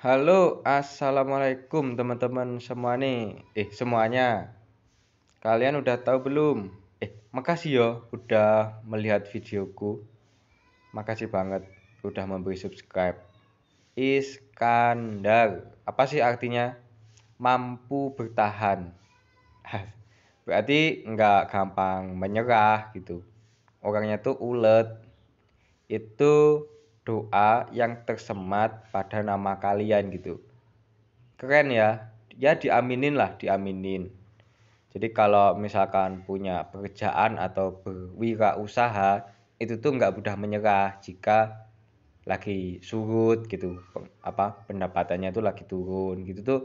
Halo, assalamualaikum teman-teman semua nih. Eh semuanya, kalian udah tahu belum? Eh makasih yo ya udah melihat videoku. Makasih banget udah memberi subscribe. Iskandar, apa sih artinya? Mampu bertahan. Berarti nggak gampang menyerah gitu. Orangnya tuh ulet. Itu doa yang tersemat pada nama kalian gitu. Keren ya. Ya diaminin lah, diaminin. Jadi kalau misalkan punya pekerjaan atau berwirausaha itu tuh nggak mudah menyerah jika lagi surut gitu apa pendapatannya tuh lagi turun gitu tuh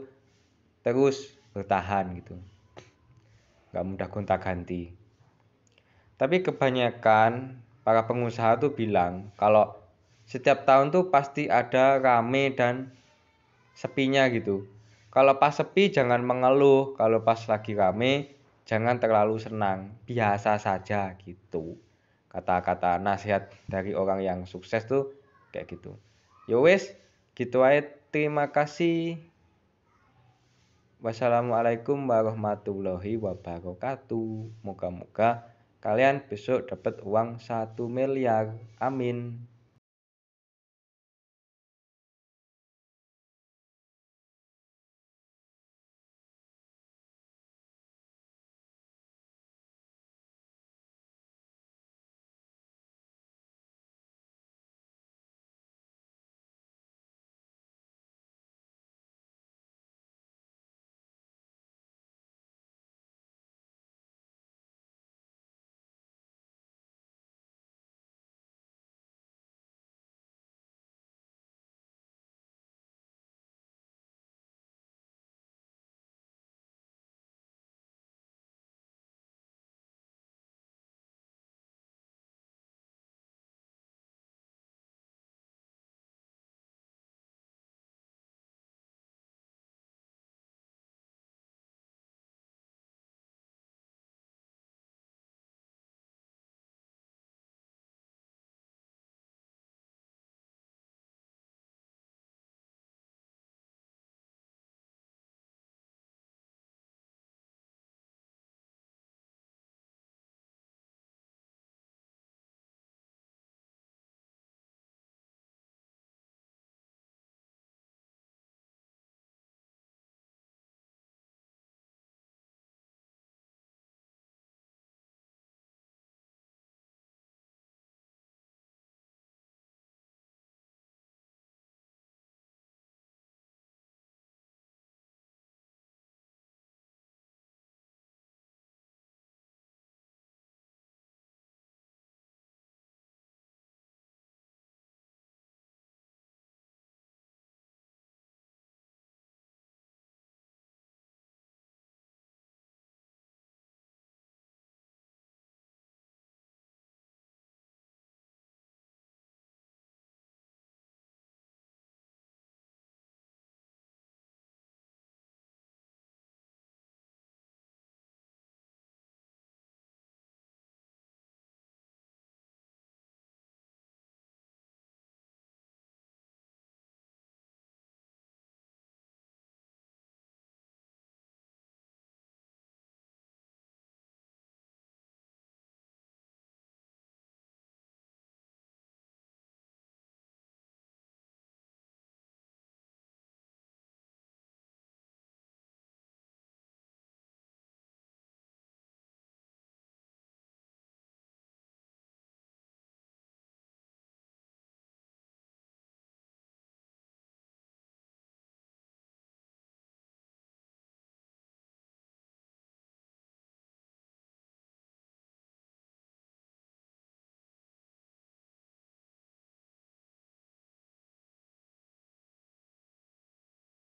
terus bertahan gitu nggak mudah gonta ganti tapi kebanyakan para pengusaha tuh bilang kalau setiap tahun tuh pasti ada rame dan sepinya gitu. Kalau pas sepi jangan mengeluh, kalau pas lagi rame jangan terlalu senang, biasa saja gitu. Kata-kata nasihat dari orang yang sukses tuh kayak gitu. yowes ya wes, gitu aja. Terima kasih. Wassalamualaikum warahmatullahi wabarakatuh. Moga-moga kalian besok dapat uang satu miliar. Amin.